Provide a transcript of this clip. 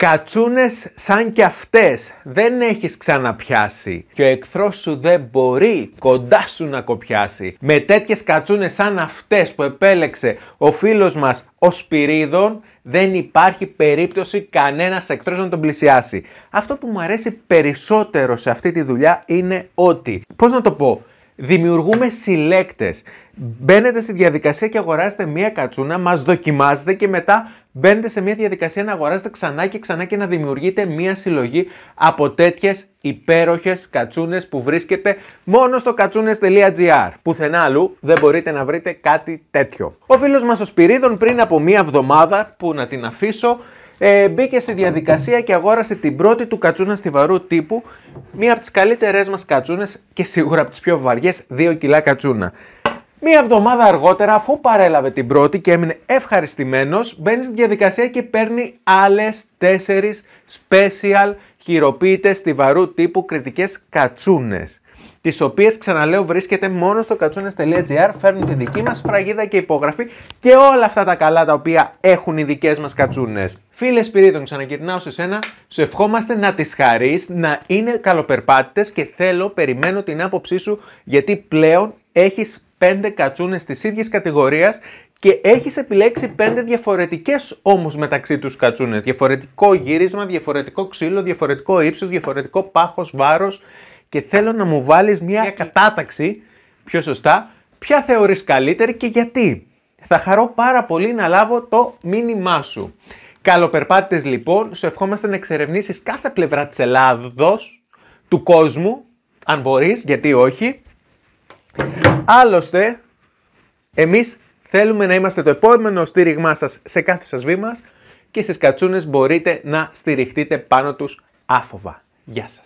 Κατσούνες σαν κι αυτές δεν έχεις ξαναπιάσει και ο εχθρός σου δεν μπορεί κοντά σου να κοπιάσει. Με τέτοιες κατσούνες σαν αυτές που επέλεξε ο φίλος μας ο Σπυρίδων δεν υπάρχει περίπτωση κανένας εχθρός να τον πλησιάσει. Αυτό που μου αρέσει περισσότερο σε αυτή τη δουλειά είναι ότι, πώς να το πω, Δημιουργούμε συλλέκτες. Μπαίνετε στη διαδικασία και αγοράζετε μία κατσούνα, μας δοκιμάζετε και μετά μπαίνετε σε μία διαδικασία να αγοράζετε ξανά και ξανά και να δημιουργείτε μία συλλογή από τέτοιες υπέροχες κατσούνες που βρίσκεται μόνο στο κατσούνε.gr. Πουθενά αλλού δεν μπορείτε να βρείτε κάτι τέτοιο. Ο φίλος μας ο Σπυρίδων πριν από μία εβδομάδα, που να την αφήσω, ε, μπήκε στη διαδικασία και αγόρασε την πρώτη του κατσούνα στη στιβαρού τύπου, μία από τις καλύτερες μας κατσούνες και σίγουρα από τις πιο βαριές 2 κιλά κατσούνα. Μία εβδομάδα αργότερα, αφού παρέλαβε την πρώτη και έμεινε ευχαριστημένος, μπαίνει στη διαδικασία και παίρνει άλλες 4 special στη στιβαρού τύπου κριτικές κατσούνες τις οποίες ξαναλέω βρίσκεται μόνο στο κατσούνε.gr. Φέρνουν τη δική μας φραγίδα και υπογραφή και όλα αυτά τα καλά τα οποία έχουν οι δικές μας κατσούνες. Φίλε Σπυρίδων, ξανακυρνάω σε σένα. Σου ευχόμαστε να τις χαρείς, να είναι καλοπερπάτητες και θέλω, περιμένω την άποψή σου γιατί πλέον έχεις 5 κατσούνες της ίδιας κατηγορίας και έχεις επιλέξει 5 διαφορετικές όμως μεταξύ τους κατσούνες. Διαφορετικό γύρισμα, διαφορετικό ξύλο, διαφορετικό ύψος, διαφορετικό πάχος, βάρος και θέλω να μου βάλεις μια κατάταξη, πιο σωστά, ποια θεωρείς καλύτερη και γιατί. Θα χαρώ πάρα πολύ να λάβω το μήνυμά σου. Καλοπερπάτητες λοιπόν, σου ευχόμαστε να εξερευνήσεις κάθε πλευρά της Ελλάδος του κόσμου, αν μπορείς, γιατί όχι. Άλλωστε, εμείς θέλουμε να είμαστε το επόμενο στήριγμά σας σε κάθε σας βήμα και στις κατσούνες μπορείτε να στηριχτείτε πάνω τους άφοβα. Γεια σας.